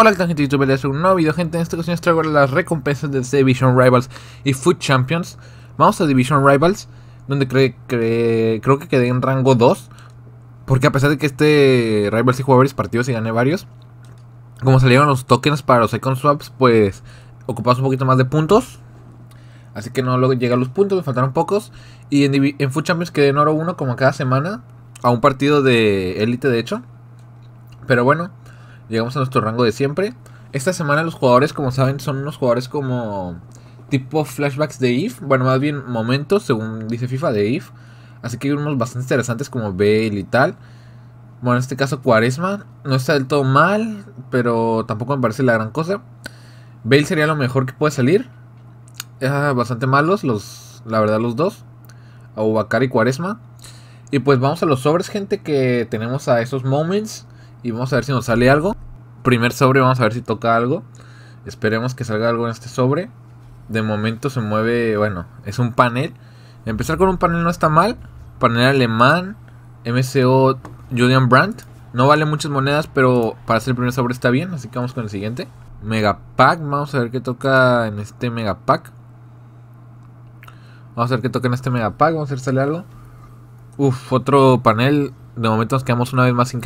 Hola, gente tal gente? YouTube a un nuevo video, gente. En esta ocasión os traigo las recompensas de Division Rivals y Food Champions. Vamos a Division Rivals, donde creo que quedé en rango 2. Porque a pesar de que este Rivals y jugué varios partidos y gané varios, como salieron los tokens para los Icon Swaps, pues ocupamos un poquito más de puntos. Así que no llegué a los puntos, me faltaron pocos. Y en, Food Champions quedé en oro 1 como cada semana, a un partido de élite de hecho. Pero bueno, llegamos a nuestro rango de siempre. Esta semana los jugadores, como saben, son unos jugadores como tipo flashbacks de if Bueno, más bien momentos, según dice FIFA, de if Así que hay unos bastante interesantes como Bale y tal. Bueno, en este caso Cuaresma no está del todo mal, pero tampoco me parece la gran cosa. Bale sería lo mejor que puede salir. es bastante malos, los, la verdad, los dos. Ubacar y Cuaresma. Y pues vamos a los sobres, gente, que tenemos a esos moments. Y vamos a ver si nos sale algo. Primer sobre, vamos a ver si toca algo. Esperemos que salga algo en este sobre. De momento se mueve, bueno, es un panel. Empezar con un panel no está mal. Panel alemán, MCO Julian Brandt. No vale muchas monedas, pero para hacer el primer sobre está bien. Así que vamos con el siguiente. mega pack vamos a ver qué toca en este mega pack Vamos a ver qué toca en este Megapack, vamos a ver si sale algo. Uf, otro panel. De momento nos quedamos una vez más sin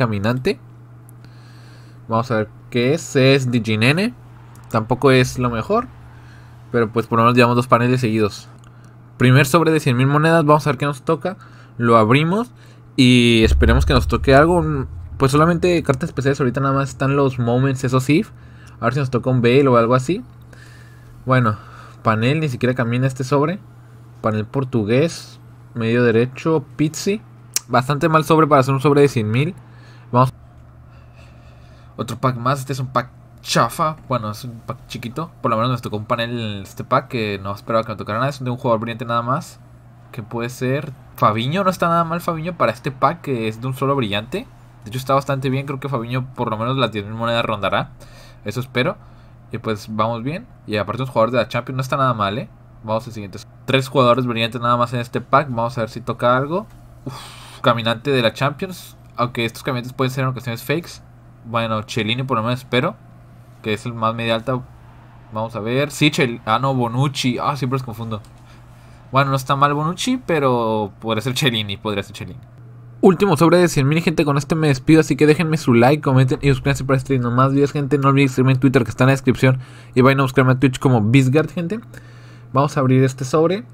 Vamos a ver qué es. Es Diginene. Tampoco es lo mejor. Pero pues por lo menos llevamos dos paneles seguidos. Primer sobre de 100.000 monedas. Vamos a ver qué nos toca. Lo abrimos. Y esperemos que nos toque algo. Pues solamente cartas especiales. Ahorita nada más están los moments, eso sí. A ver si nos toca un Bale o algo así. Bueno, panel. Ni siquiera camina este sobre. Panel portugués. Medio derecho. Pizzi. Bastante mal sobre para hacer un sobre de 100.000. Vamos otro pack más, este es un pack chafa, bueno, es un pack chiquito. Por lo menos nos tocó un panel en este pack que no esperaba que nos tocara nada. Es de un jugador brillante nada más. Que puede ser. Fabiño no está nada mal, Fabiño, para este pack que es de un solo brillante. De hecho, está bastante bien. Creo que Fabiño por lo menos las 10.000 monedas rondará. Eso espero. Y pues vamos bien. Y aparte, un jugador de la Champions no está nada mal, ¿eh? Vamos al siguiente. Tres jugadores brillantes nada más en este pack. Vamos a ver si toca algo. caminante de la Champions. Aunque estos caminantes pueden ser en ocasiones fakes. Bueno, Cellini por lo menos espero. Que es el más media alta. Vamos a ver. Sí, Cellini. Ah, no, Bonucci. Ah, siempre los confundo. Bueno, no está mal Bonucci, pero podría ser Cellini. Podría ser Cellini. Último sobre de 100.000 gente, con este me despido, así que déjenme su like, comenten y suscríbanse para este no más videos, gente. No olviden seguirme en Twitter que está en la descripción y vayan a buscarme en Twitch como Bisgard, gente. Vamos a abrir este sobre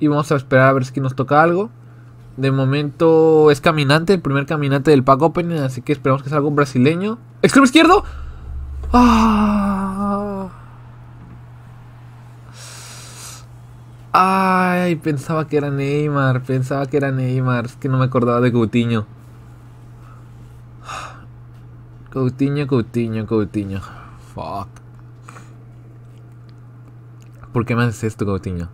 y vamos a esperar a ver si nos toca algo. De momento es caminante, el primer caminante del pack opening, así que esperamos que sea un brasileño. ¡Extremo izquierdo! ¡Ah! Ay, pensaba que era Neymar, pensaba que era Neymar, es que no me acordaba de Coutinho. Coutinho, Coutinho, Coutinho. Fuck. ¿Por qué me haces esto, Coutinho?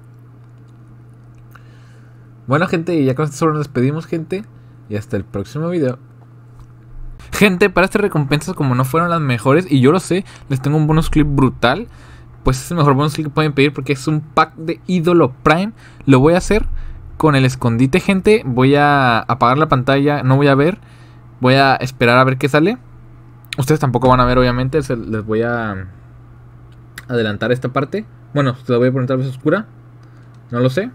Bueno, gente, y ya con esto solo nos despedimos, gente. Y hasta el próximo video. Gente, para estas recompensas, como no fueron las mejores, y yo lo sé, les tengo un bonus clip brutal. Pues es el mejor bonus clip que pueden pedir porque es un pack de ídolo Prime. Lo voy a hacer con el escondite, gente. Voy a apagar la pantalla, no voy a ver. Voy a esperar a ver qué sale. Ustedes tampoco van a ver, obviamente. les voy a adelantar esta parte. Bueno, se lo voy a poner tal vez oscura. No lo sé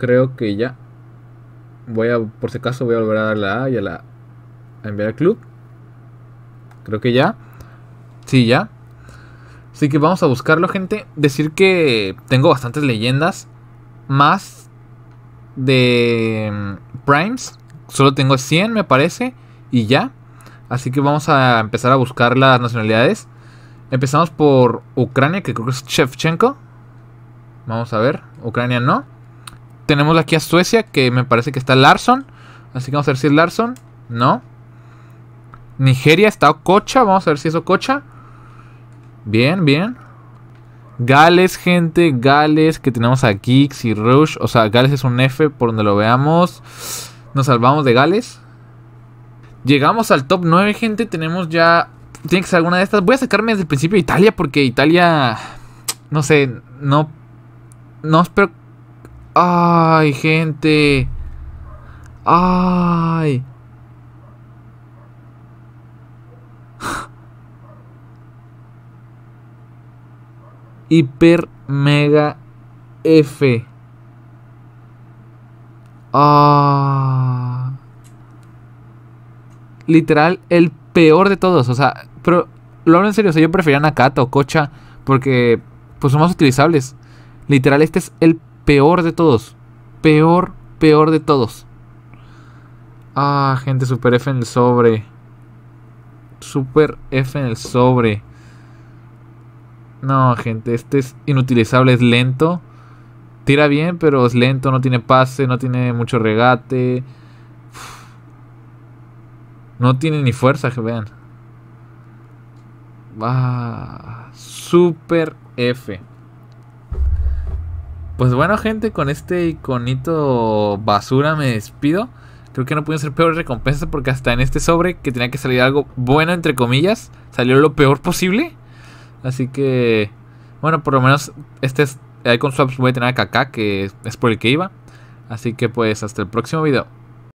creo que ya. Voy a, por si acaso, voy a volver a dar la A y a la a enviar al club. Creo que ya. Sí, ya. Así que vamos a buscarlo, gente. Decir que tengo bastantes leyendas. Más de mm, primes. Solo tengo 100, me parece. Y ya. Así que vamos a empezar a buscar las nacionalidades. Empezamos por Ucrania, que creo que es Shevchenko. Vamos a ver. Ucrania no tenemos aquí a Suecia, que me parece que está Larson. Así que vamos a ver si es Larson. No. Nigeria está Ococha. Vamos a ver si es Ococha. Bien, bien. Gales, gente. Gales, que tenemos a Geeks y Rush. O sea, Gales es un F por donde lo veamos. Nos salvamos de Gales. Llegamos al top 9, gente. Tenemos ya... Tiene que ser alguna de estas. Voy a sacarme desde el principio Italia porque Italia... No sé, no... No espero ¡Ay, gente! ¡Ay! Hiper Mega F. Ah. Literal, el peor de todos. O sea, pero lo hablo en serio. O sea, yo prefería Nakata o Cocha porque pues son más utilizables. Literal, este es el peor de todos. Peor, peor de todos. Ah, gente, super F en el sobre. Super F en el sobre. No, gente, este es inutilizable, es lento. Tira bien, pero es lento, no tiene pase, no tiene mucho regate. No tiene ni fuerza, que vean. Ah, super F. Pues bueno, gente, con este iconito basura me despido. Creo que no pueden ser peores recompensas porque hasta en este sobre que tenía que salir algo bueno, entre comillas, salió lo peor posible. Así que, bueno, por lo menos este es, con swaps voy a tener a que es por el que iba. Así que pues hasta el próximo video.